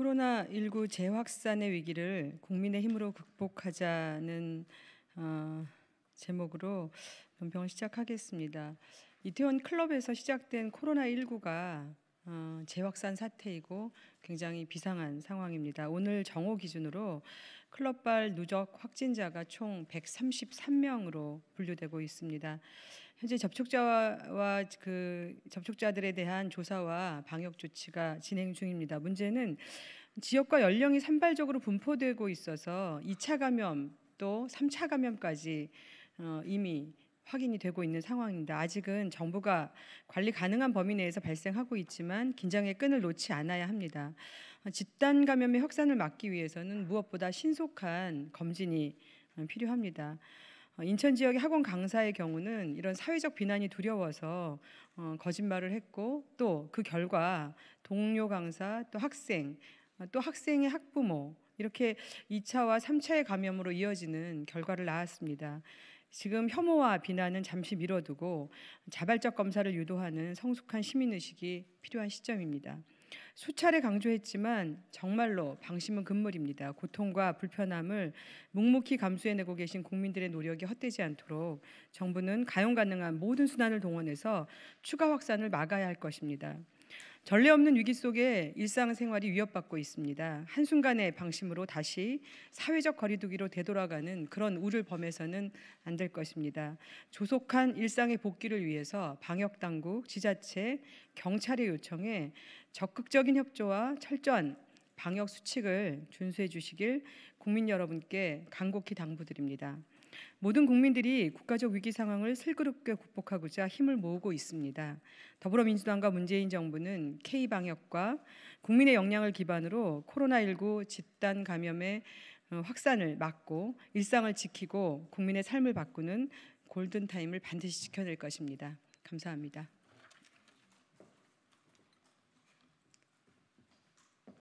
코로나19 재확산의 위기를 국민의 힘으로 극복하자는 어, 제목으로 논평을 시작하겠습니다. 이태원 클럽에서 시작된 코로나19가 어, 재확산 사태이고 굉장히 비상한 상황입니다. 오늘 정오 기준으로 클럽발 누적 확진자가 총 133명으로 분류되고 있습니다. 현재 접촉자와 그 접촉자들에 대한 조사와 방역 조치가 진행 중입니다. 문제는 지역과 연령이 산발적으로 분포되고 있어서 2차 감염 또 3차 감염까지 어, 이미 확인이 되고 있는 상황입니다. 아직은 정부가 관리 가능한 범위 내에서 발생하고 있지만 긴장의 끈을 놓지 않아야 합니다. 집단 감염의 확산을 막기 위해서는 무엇보다 신속한 검진이 어, 필요합니다. 어, 인천 지역의 학원 강사의 경우는 이런 사회적 비난이 두려워서 어, 거짓말을 했고 또 그 결과 동료 강사 또 학생 또 학생의 학부모 이렇게 2차와 3차의 감염으로 이어지는 결과를 낳았습니다. 지금 혐오와 비난은 잠시 미뤄두고 자발적 검사를 유도하는 성숙한 시민의식이 필요한 시점입니다. 수차례 강조했지만 정말로 방심은 금물입니다. 고통과 불편함을 묵묵히 감수해내고 계신 국민들의 노력이 헛되지 않도록 정부는 가용 가능한 모든 수단을 동원해서 추가 확산을 막아야 할 것입니다. 전례 없는 위기 속에 일상생활이 위협받고 있습니다. 한순간의 방심으로 다시 사회적 거리두기로 되돌아가는 그런 우를 범해서는 안 될 것입니다. 조속한 일상의 복귀를 위해서 방역당국, 지자체, 경찰의 요청에 적극적인 협조와 철저한 방역 수칙을 준수해 주시길 국민 여러분께 간곡히 당부드립니다. 모든 국민들이 국가적 위기 상황을 슬그럽게 극복하고자 힘을 모으고 있습니다. 더불어민주당과 문재인 정부는 K 방역과 국민의 역량을 기반으로 코로나19 집단 감염의 어, 확산을 막고 일상을 지키고 국민의 삶을 바꾸는 골든 타임을 반드시 지켜낼 것입니다. 감사합니다.